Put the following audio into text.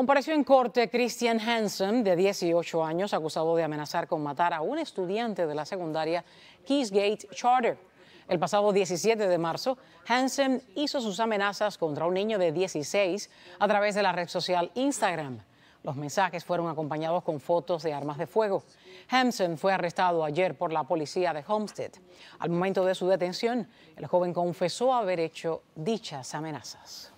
Compareció en corte Christian Hansen, de 18 años, acusado de amenazar con matar a un estudiante de la secundaria Keysgate Charter. El pasado 17 de marzo, Hansen hizo sus amenazas contra un niño de 16 a través de la red social Instagram. Los mensajes fueron acompañados con fotos de armas de fuego. Hansen fue arrestado ayer por la policía de Homestead. Al momento de su detención, el joven confesó haber hecho dichas amenazas.